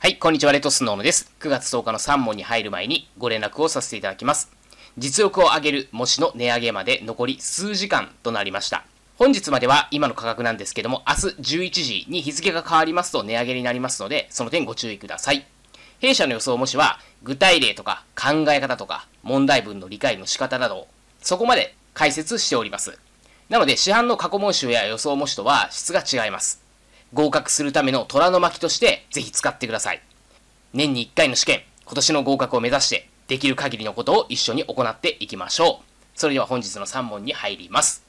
はい、こんにちは、レトスノーノです。9月10日の3問に入る前にご連絡をさせていただきます。実力を上げる模試の値上げまで残り数時間となりました。本日までは今の価格なんですけども、明日11時に日付が変わりますと値上げになりますので、その点ご注意ください。弊社の予想模試は、具体例とか考え方とか問題文の理解の仕方など、そこまで解説しております。なので、市販の過去問集や予想模試とは質が違います。合格するための虎の巻としてぜひ使ってください。年に1回の試験、今年の合格を目指して、できる限りのことを一緒に行っていきましょう。それでは本日の3問に入ります。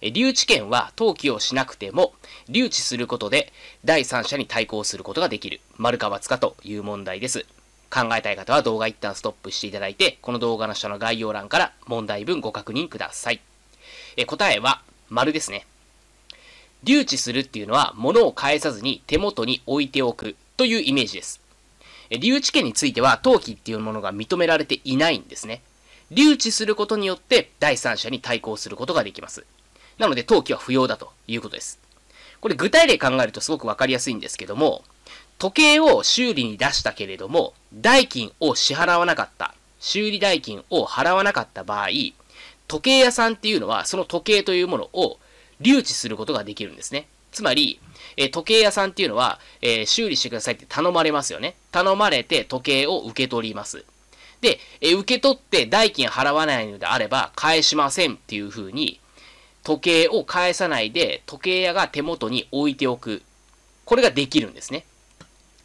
留置権は登記をしなくても、留置することで第三者に対抗することができる、丸か×かという問題です。考えたい方は動画一旦ストップしていただいて、この動画の下の概要欄から問題文ご確認ください。え答えは、丸ですね。留置するっていうのは物を返さずに手元に置いておくというイメージです。留置権については登記っていうものが認められていないんですね。留置することによって第三者に対抗することができます。なので登記は不要だということです。これ具体例考えるとすごくわかりやすいんですけども、時計を修理に出したけれども、代金を支払わなかった、修理代金を払わなかった場合、時計屋さんっていうのはその時計というものを留置することができるんですね。つまり、え時計屋さんっていうのは、えー、修理してくださいって頼まれますよね。頼まれて時計を受け取ります。で、え受け取って代金払わないのであれば返しませんっていうふうに、時計を返さないで時計屋が手元に置いておく。これができるんですね。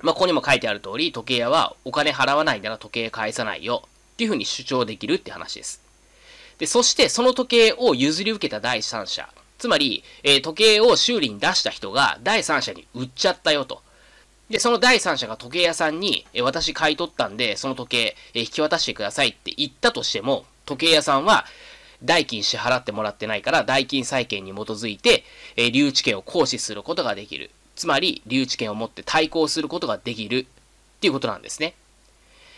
まあ、ここにも書いてある通り、時計屋はお金払わないなら時計返さないよっていうふうに主張できるって話です。で、そしてその時計を譲り受けた第三者。つまり、えー、時計を修理に出した人が第三者に売っちゃったよと。で、その第三者が時計屋さんに、えー、私買い取ったんで、その時計、えー、引き渡してくださいって言ったとしても、時計屋さんは、代金支払ってもらってないから、代金債権に基づいて、え留置権を行使することができる。つまり、留置権を持って対抗することができる。っていうことなんですね。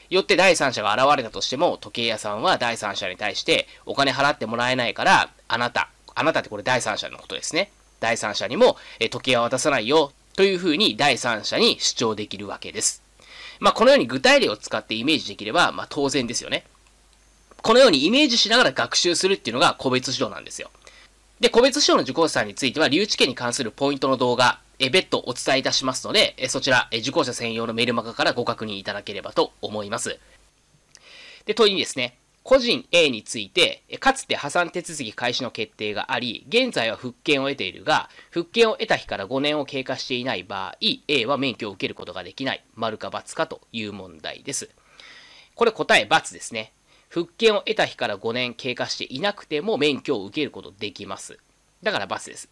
よって第三者が現れたとしても、時計屋さんは第三者に対して、お金払ってもらえないから、あなた、あなたってこれ第三者のことですね。第三者にも、え時計は渡さないよというふうに第三者に主張できるわけです。まあ、このように具体例を使ってイメージできれば、まあ、当然ですよね。このようにイメージしながら学習するっていうのが個別指導なんですよ。で、個別指導の受講者さんについては、留置権に関するポイントの動画、え別途お伝えいたしますので、えそちら、え受講者専用のメールマガからご確認いただければと思います。で、問いにですね、個人 A について、かつて破産手続き開始の決定があり、現在は復権を得ているが、復権を得た日から5年を経過していない場合、A は免許を受けることができない、丸か×かという問題です。これ答え×ですね。復権を得た日から5年経過していなくても免許を受けることできます。だから×です。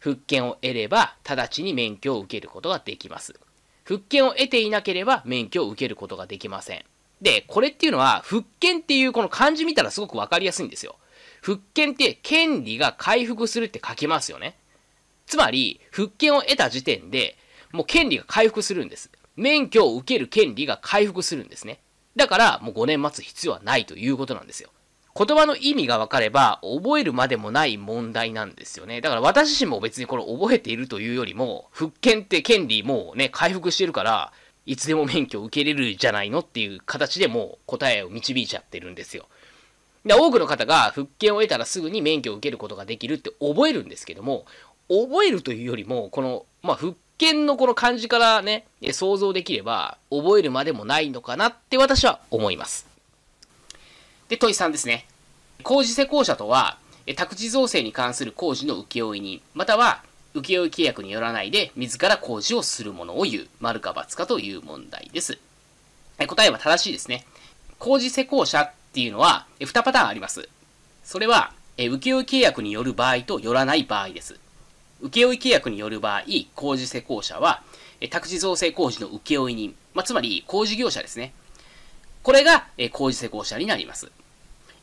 復権を得れば、直ちに免許を受けることができます。復権を得ていなければ免許を受けることができません。で、これっていうのは、復権っていうこの漢字見たらすごくわかりやすいんですよ。復権って権利が回復するって書きますよね。つまり、復権を得た時点で、もう権利が回復するんです。免許を受ける権利が回復するんですね。だから、もう5年待つ必要はないということなんですよ。言葉の意味が分かれば、覚えるまでもない問題なんですよね。だから私自身も別にこれ覚えているというよりも、復権って権利もうね、回復してるから、いつでも免許を受けれるじゃないのっていう形でもう答えを導いちゃってるんですよ。で多くの方が復権を得たらすぐに免許を受けることができるって覚えるんですけども、覚えるというよりも、この、まあ、復権のこの漢字からね、想像できれば、覚えるまでもないのかなって私は思います。で、問い3ですね。工事施工者とは、宅地造成に関する工事の請負人、または請負契約によらないで、自ら工事をするものを言う。丸か×かという問題です。答えは正しいですね。工事施工者っていうのは、2パターンあります。それは、請負契約による場合とよらない場合です。請負契約による場合、工事施工者は、宅地造成工事の請負人、まあ、つまり工事業者ですね。これが工事施工者になります。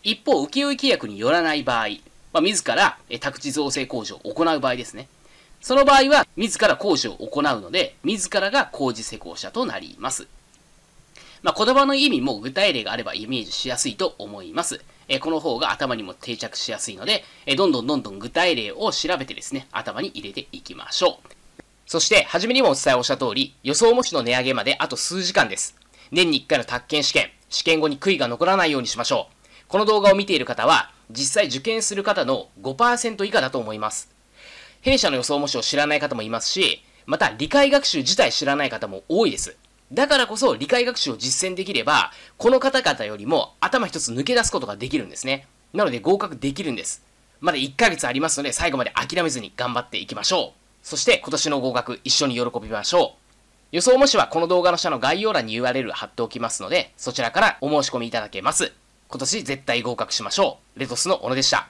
一方、請負契約によらない場合、まあ、自ら宅地造成工事を行う場合ですね。その場合は、自ら工事を行うので、自らが工事施工者となります。まあ、言葉の意味も具体例があればイメージしやすいと思います。えこの方が頭にも定着しやすいので、えどんどんどんどん具体例を調べてですね、頭に入れていきましょう。そして、初めにもお伝えをした通り、予想模試の値上げまであと数時間です。年に1回の宅建試験、試験後に悔いが残らないようにしましょう。この動画を見ている方は、実際受験する方の5%以下だと思います。弊社の予想模試を知らない方もいますし、また理解学習自体知らない方も多いです。だからこそ理解学習を実践できれば、この方々よりも頭一つ抜け出すことができるんですね。なので合格できるんです。まだ1ヶ月ありますので最後まで諦めずに頑張っていきましょう。そして今年の合格一緒に喜びましょう。予想模試はこの動画の下の概要欄に URL 貼っておきますので、そちらからお申し込みいただけます。今年絶対合格しましょう。レトスの小野でした。